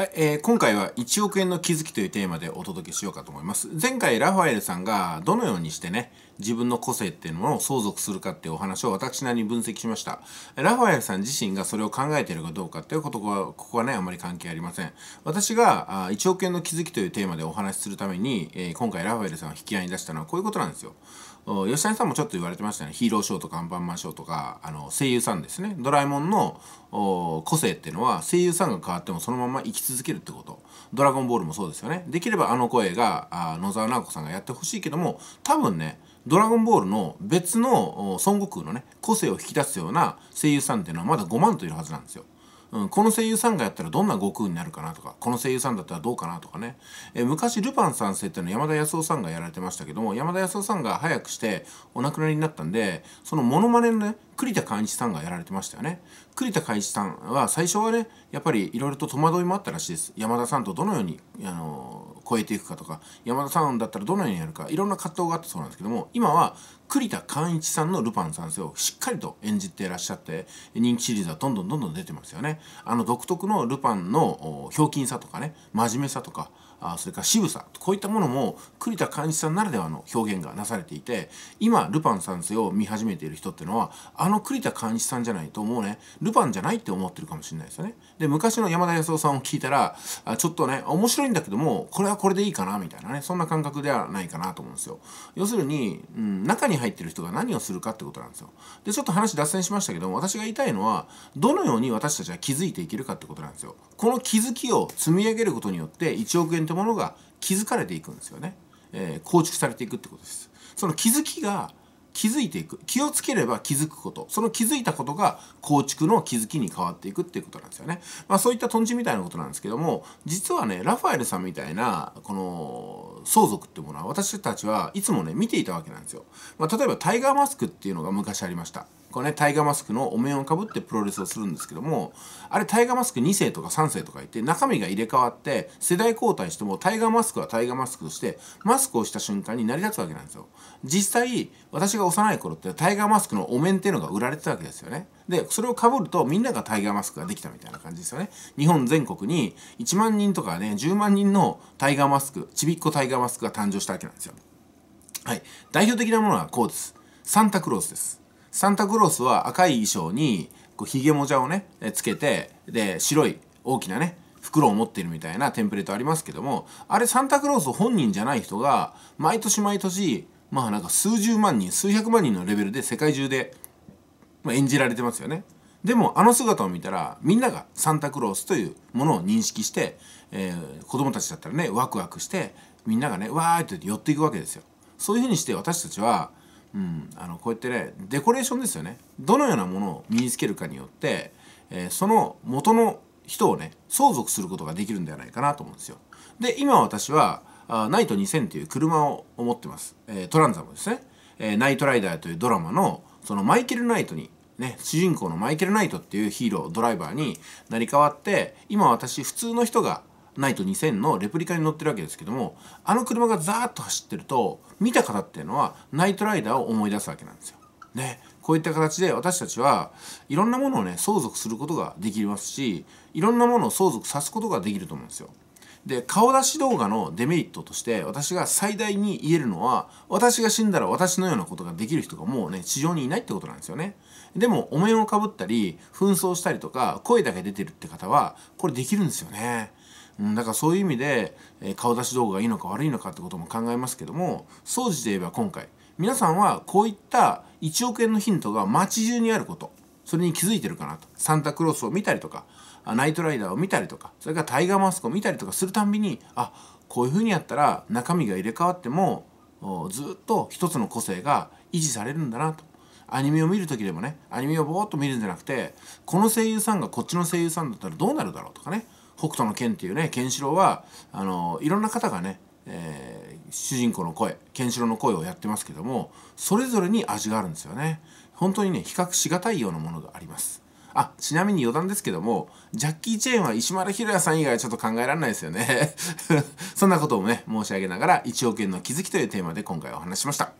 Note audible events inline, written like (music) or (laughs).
はい、えー、今回は1億円の気づきというテーマでお届けしようかと思います。前回ラファエルさんがどのようにしてね、自分の個性っていうのを相続するかっていうお話を私なりに分析しました。ラファエルさん自身がそれを考えているかどうかっていうことは、ここはね、あまり関係ありません。私があ1億円の気づきというテーマでお話しするために、えー、今回ラファエルさんを引き合いに出したのはこういうことなんですよ。吉谷さんもちょっと言われてましたね。ヒーローショーとかアンパンマンショーとか、あの、声優さんですね。ドラえもんの個性っていうのは声優さんが変わってもそのまま生き続けるってことドラゴンボールもそうですよねできればあの声があ野沢直子さんがやってほしいけども多分ねドラゴンボールの別の孫悟空のね個性を引き出すような声優さんっていうのはまだ5万といるはずなんですようん、この声優さんがやったらどんな悟空になるかなとかこの声優さんだったらどうかなとかね、え昔ルパン三世っていうのは山田康夫さんがやられてましたけども山田康夫さんが早くしてお亡くなりになったんでそのモノマネのね栗田寛一さんがやられてましたよね栗田寛一さんは最初はねやっぱりいろいろと戸惑いもあったらしいです山田さんとどのようにあの超えていくかとか山田さんだったらどのようにやるかいろんな葛藤があったそうなんですけども今は栗田寛一さんのルパン三世をしっかりと演じていらっしゃって人気シリーズはどんどんどんどん出てますよね。あの独特のルパンのひょうきんさとかね真面目さとかあそれから渋さこういったものも栗田寛一さんならではの表現がなされていて今ルパン三世を見始めている人っていうのはあの栗田寛一さんじゃないともうねルパンじゃないって思ってるかもしれないですよね。で昔の山田康夫さんを聞いたらあちょっとね面白いんだけどもこれはこれでいいかなみたいなねそんな感覚ではないかなと思うんですよ。要するに、うん、中に入ってる人が何をするかってことなんですよ。で、ちょっと話脱線しましたけども、私が言いたいのは、どのように私たちは気づいていけるかってことなんですよ。この気づきを積み上げることによって、1億円ってものが気づかれていくんですよね。えー、構築されていくってことです。その気づきが気づいていく気をつければ気づくことその気づいたことが構築の気づきに変わっていくっていうことなんですよね、まあ、そういったとんみたいなことなんですけども実はねラファエルさんみたいなこの相続ってものは私たちはいつもね見ていたわけなんですよ、まあ、例えばタイガーマスクっていうのが昔ありましたこれね、タイガーマスクのお面をかぶってプロレスをするんですけども、あれタイガーマスク2世とか3世とか言って、中身が入れ替わって、世代交代しても、タイガーマスクはタイガーマスクとして、マスクをした瞬間に成り立つわけなんですよ。実際、私が幼い頃って、タイガーマスクのお面っていうのが売られてたわけですよね。で、それをかぶると、みんながタイガーマスクができたみたいな感じですよね。日本全国に1万人とかね、10万人のタイガーマスク、ちびっこタイガーマスクが誕生したわけなんですよ。はい。代表的なものはこうです。サンタクロースです。サンタクロースは赤い衣装にこうひげもじゃをねつけてで白い大きなね袋を持ってるみたいなテンプレートありますけどもあれサンタクロース本人じゃない人が毎年毎年まあなんか数十万人数百万人のレベルで世界中で、まあ、演じられてますよね。でもあの姿を見たらみんながサンタクロースというものを認識して、えー、子供たちだったらねワクワクしてみんながねわーって寄っていくわけですよ。そういうふうにして私たちはうん、あのこうやってねデコレーションですよねどのようなものを身につけるかによって、えー、その元の人をね相続することができるんではないかなと思うんですよ。で今私はあナイト2000という車を持ってます、えー、トランザムですね、えー、ナイトライダーというドラマのそのマイケル・ナイトにね、主人公のマイケル・ナイトっていうヒーロー、ドライバーになり変わって、今私普通の人がナイト2000のレプリカに乗ってるわけですけどもあの車がザーッと走ってると見た方っていうのはナイトライダーを思い出すわけなんですよ。ね、こういった形で私たちはいろんなものをね相続することができますしいろんなものを相続さすことができると思うんですよ。で顔出し動画のデメリットとして私が最大に言えるのは私が死んだら私のようなことができる人がもうね地上にいないってことなんですよねでもお面をかぶったり紛争したりとか声だけ出てるって方はこれできるんですよねうん、だからそういう意味で、え顔出し動画がいいのか悪いのかってことも考えますけども総じて言えば今回皆さんはこういった1億円のヒントが街中にあることそれに気づいてるかなとサンタクロースを見たりとかナイトライダーを見たりとかそれからタイガーマスクを見たりとかするたんびにあこういうふうにやったら中身が入れ替わってもずっと一つの個性が維持されるんだなとアニメを見る時でもねアニメをぼーっと見るんじゃなくてこの声優さんがこっちの声優さんだったらどうなるだろうとかね北斗の拳っていうねケンシロウはあのいろんな方がね、えー、主人公の声ケンシロウの声をやってますけどもそれぞれに味があるんですよね本当にね比較しがたいようなものがありますあちなみに余談ですけどもジャッキー・チェーンは石丸ひろやさん以外はちょっと考えられないですよね (laughs) そんなことをね申し上げながら1億円の気づきというテーマで今回お話しました